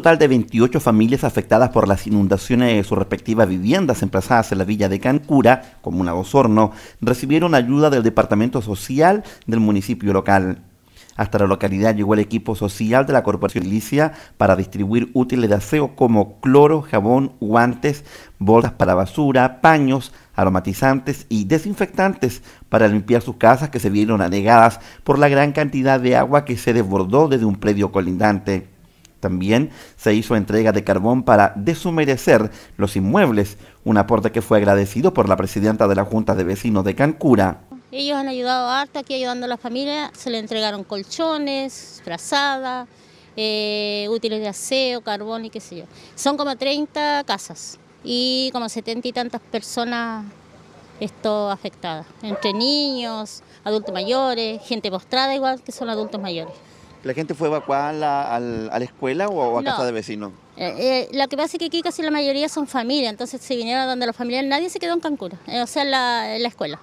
total de 28 familias afectadas por las inundaciones de sus respectivas viviendas emplazadas en la villa de Cancura, comuna de Osorno, recibieron ayuda del Departamento Social del municipio local. Hasta la localidad llegó el equipo social de la Corporación Ilicia para distribuir útiles de aseo como cloro, jabón, guantes, bolsas para basura, paños, aromatizantes y desinfectantes para limpiar sus casas que se vieron anegadas por la gran cantidad de agua que se desbordó desde un predio colindante. También se hizo entrega de carbón para deshumedecer los inmuebles, un aporte que fue agradecido por la presidenta de la Junta de Vecinos de Cancura. Ellos han ayudado harto aquí ayudando a las familias, se le entregaron colchones, frazadas, eh, útiles de aseo, carbón y qué sé yo. Son como 30 casas y como 70 y tantas personas esto afectadas, entre niños, adultos mayores, gente postrada igual que son adultos mayores. ¿La gente fue evacuada a la, escuela o a casa de vecinos? Eh, eh, lo que pasa es que aquí casi la mayoría son familias, entonces se vinieron donde la familia nadie se quedó en Cancún, eh, o sea, en la, escuela.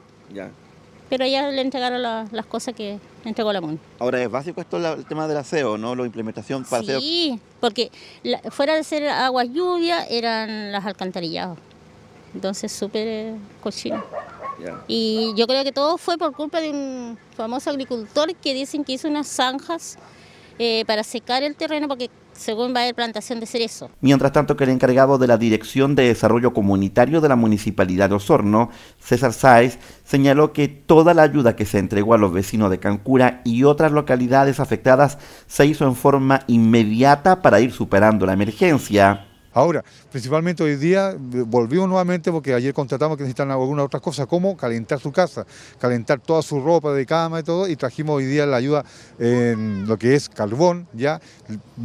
Pero ya le entregaron las cosas que entregó la MUN. Ahora, es básico esto el tema del aseo, ¿no? La implementación para Sí, porque fuera de ser aguas lluvia, eran las alcantarillados. Entonces, súper eh, cochino. Y yo creo que todo fue por culpa de un famoso agricultor que dicen que hizo unas zanjas eh, para secar el terreno porque según va a haber plantación de cerezo. Mientras tanto, que el encargado de la Dirección de Desarrollo Comunitario de la Municipalidad de Osorno, César Sáez, señaló que toda la ayuda que se entregó a los vecinos de Cancura y otras localidades afectadas se hizo en forma inmediata para ir superando la emergencia. Ahora, principalmente hoy día eh, volvimos nuevamente porque ayer contratamos que necesitan alguna otra cosa, como calentar su casa, calentar toda su ropa de cama y todo, y trajimos hoy día la ayuda en lo que es carbón, ya,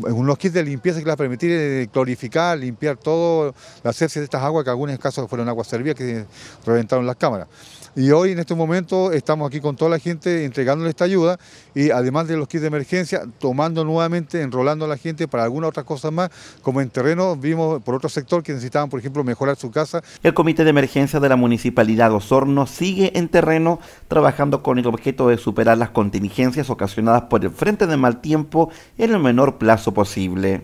unos kits de limpieza que les va a permitir clorificar, eh, limpiar todo, la cerse de estas aguas, que en algunos casos fueron aguas servidas que reventaron las cámaras y hoy en este momento estamos aquí con toda la gente entregándole esta ayuda y además de los kits de emergencia, tomando nuevamente, enrolando a la gente para alguna otra cosa más, como en terreno vimos por otro sector que necesitaban, por ejemplo, mejorar su casa. El Comité de Emergencia de la Municipalidad Osorno sigue en terreno trabajando con el objeto de superar las contingencias ocasionadas por el frente de mal tiempo en el menor plazo posible.